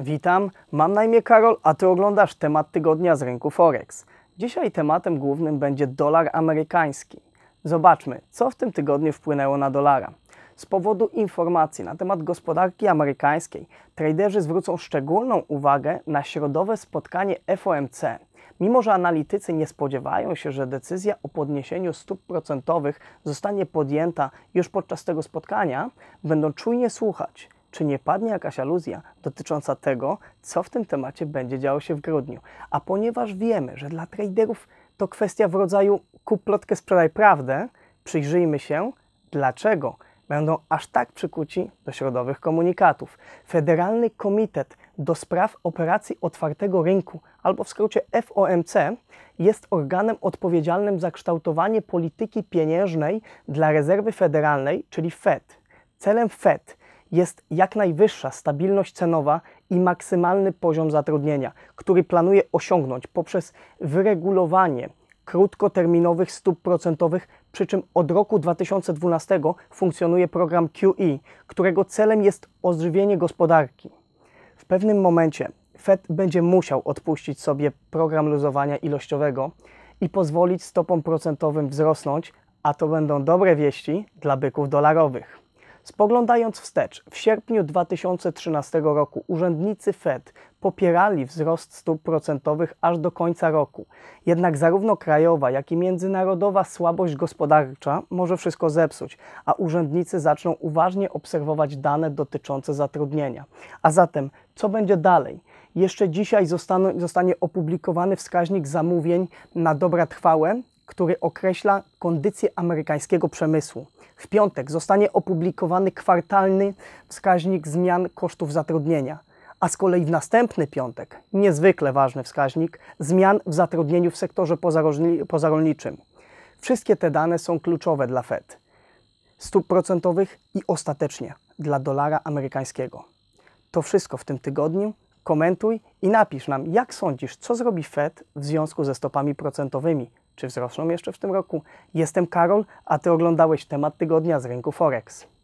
Witam, mam na imię Karol, a Ty oglądasz temat tygodnia z rynku Forex. Dzisiaj tematem głównym będzie dolar amerykański. Zobaczmy, co w tym tygodniu wpłynęło na dolara. Z powodu informacji na temat gospodarki amerykańskiej, traderzy zwrócą szczególną uwagę na środowe spotkanie FOMC. Mimo, że analitycy nie spodziewają się, że decyzja o podniesieniu stóp procentowych zostanie podjęta już podczas tego spotkania, będą czujnie słuchać czy nie padnie jakaś aluzja dotycząca tego, co w tym temacie będzie działo się w grudniu. A ponieważ wiemy, że dla traderów to kwestia w rodzaju kup plotkę, sprzedaj prawdę, przyjrzyjmy się, dlaczego będą aż tak przykuci do środowych komunikatów. Federalny Komitet do Spraw Operacji Otwartego Rynku, albo w skrócie FOMC, jest organem odpowiedzialnym za kształtowanie polityki pieniężnej dla rezerwy federalnej, czyli Fed. Celem Fed jest jak najwyższa stabilność cenowa i maksymalny poziom zatrudnienia, który planuje osiągnąć poprzez wyregulowanie krótkoterminowych stóp procentowych, przy czym od roku 2012 funkcjonuje program QE, którego celem jest ożywienie gospodarki. W pewnym momencie Fed będzie musiał odpuścić sobie program luzowania ilościowego i pozwolić stopom procentowym wzrosnąć, a to będą dobre wieści dla byków dolarowych. Spoglądając wstecz, w sierpniu 2013 roku urzędnicy Fed popierali wzrost stóp procentowych aż do końca roku. Jednak zarówno krajowa, jak i międzynarodowa słabość gospodarcza może wszystko zepsuć, a urzędnicy zaczną uważnie obserwować dane dotyczące zatrudnienia. A zatem, co będzie dalej? Jeszcze dzisiaj zostanie opublikowany wskaźnik zamówień na dobra trwałe, który określa kondycję amerykańskiego przemysłu. W piątek zostanie opublikowany kwartalny wskaźnik zmian kosztów zatrudnienia, a z kolei w następny piątek niezwykle ważny wskaźnik zmian w zatrudnieniu w sektorze pozarolniczym. Wszystkie te dane są kluczowe dla Fed, stóp procentowych i ostatecznie dla dolara amerykańskiego. To wszystko w tym tygodniu. Komentuj i napisz nam, jak sądzisz, co zrobi Fed w związku ze stopami procentowymi czy wzrosną jeszcze w tym roku. Jestem Karol, a Ty oglądałeś temat tygodnia z rynku Forex.